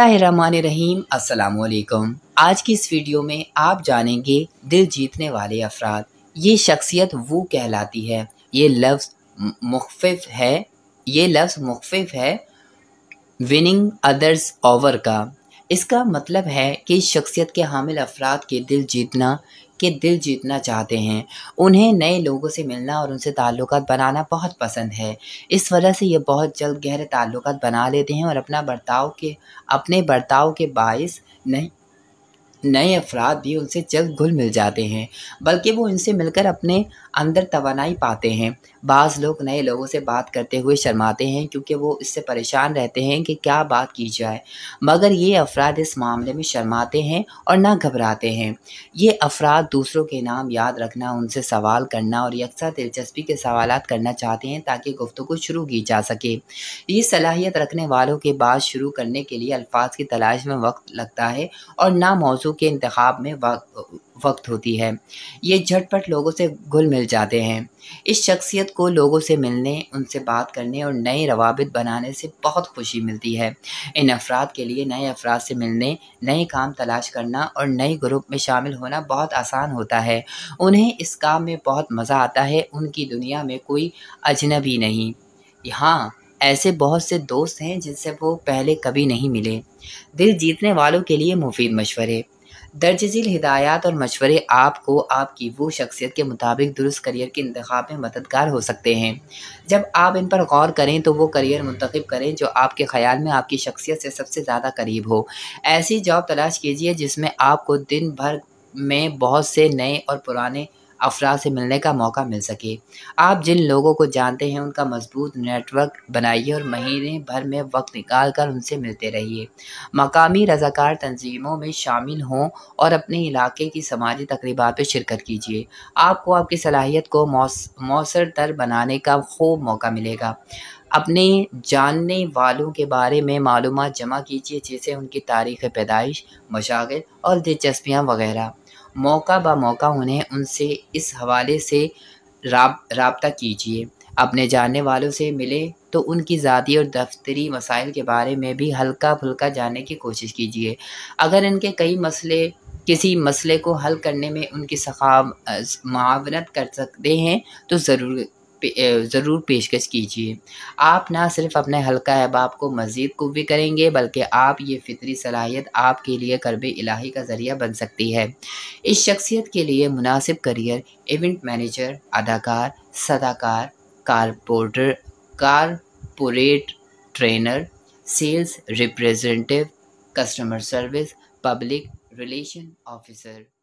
रहीम अस्सलाम आज की इस वीडियो में आप जानेंगे दिल जीतने वाले अफराद ये शख्सियत वो कहलाती है ये लफ्ज़ मुखफ है ये लफ्ज़ मुखफ है विनिंग अदर्स ओवर का इसका मतलब है कि शख्सियत के हामिल अफराद के दिल जीतना के दिल जीतना चाहते हैं उन्हें नए लोगों से मिलना और उनसे ताल्लुक बनाना बहुत पसंद है इस वजह से ये बहुत जल्द गहरे ताल्लुक बना लेते हैं और अपना बर्ताव के अपने बर्ताव के बायस नए अफराद भी उनसे जल्द घुल मिल जाते हैं बल्कि वो इनसे मिलकर अपने अंदर तोानाई पाते हैं बाज़ लोग नए लोगों से बात करते हुए शर्माते हैं क्योंकि वो इससे परेशान रहते हैं कि क्या बात की जाए मगर ये अफराद इस मामले में शर्माते हैं और ना घबराते हैं ये अफराद दूसरों के नाम याद रखना उनसे सवाल करना और यकसा दिलचस्पी के सवाल करना चाहते हैं ताकि गुफ्तु शुरू की जा सके ये सलाहियत रखने वालों के बाद शुरू करने के लिए अल्फाज की तलाश में वक्त लगता है और ना मौजू के इंतब में वक्त वक्त होती है ये झटपट लोगों से घुल मिल जाते हैं इस शख्सियत को लोगों से मिलने उनसे बात करने और नए रवाबित बनाने से बहुत खुशी मिलती है इन अफराद के लिए नए अफराद से मिलने नए काम तलाश करना और नए ग्रुप में शामिल होना बहुत आसान होता है उन्हें इस काम में बहुत मज़ा आता है उनकी दुनिया में कोई अजनबी नहीं हाँ ऐसे बहुत से दोस्त हैं जिनसे वो पहले कभी नहीं मिले दिल जीतने वालों के लिए मुफीद मशवरे दर्ज झील हिदायत और मशवरे आपको आपकी वो शख्सियत के मुताबिक दुरुस्त करियर के इंतखा में मददगार हो सकते हैं जब आप इन पर गौर करें तो वो करियर मंतखब करें जो आपके ख्याल में आपकी शख्सियत से सबसे ज़्यादा करीब हो ऐसी जॉब तलाश कीजिए जिसमें आपको दिन भर में बहुत से नए और पुराने अफराद से मिलने का मौका मिल सके आप जिन लोगों को जानते हैं उनका मजबूत नेटवर्क बनाइए और महीने भर में वक्त निकाल कर उनसे मिलते रहिए मकामी रजाकार तंजीमों में शामिल हों और अपने इलाके की समाजी तकरीबा पर शिरकत कीजिए आपको आपकी सलाहियत को मौसर तर बनाने का खूब मौका मिलेगा अपने जानने वालों के बारे में मालूम जमा कीजिए जैसे उनकी तारीख़ पैदाइश मशागर और दिलचस्पियाँ वगैरह मौका ब मौका उन्हें उनसे इस हवाले से रबता कीजिए अपने जानने वालों से मिले तो उनकी ज़ाती और दफ्तरी मसाइल के बारे में भी हल्का फुल्का जानने की कोशिश कीजिए अगर इनके कई मसले किसी मसले को हल करने में उनकी सखाव मावनत कर सकते हैं तो ज़रूर ज़रूर पेशकश कीजिए आप ना सिर्फ अपने हल्का अहबाब को मज़ीद कुवी करेंगे बल्कि आप ये फ़ितरी सलाहियत आपके लिए करब इलाही का ज़रिया बन सकती है इस शख्सियत के लिए मुनासिब करियर इवेंट मैनेजर अदाकार सदाकार कारपोर्टर corporate trainer sales representative customer service public relation officer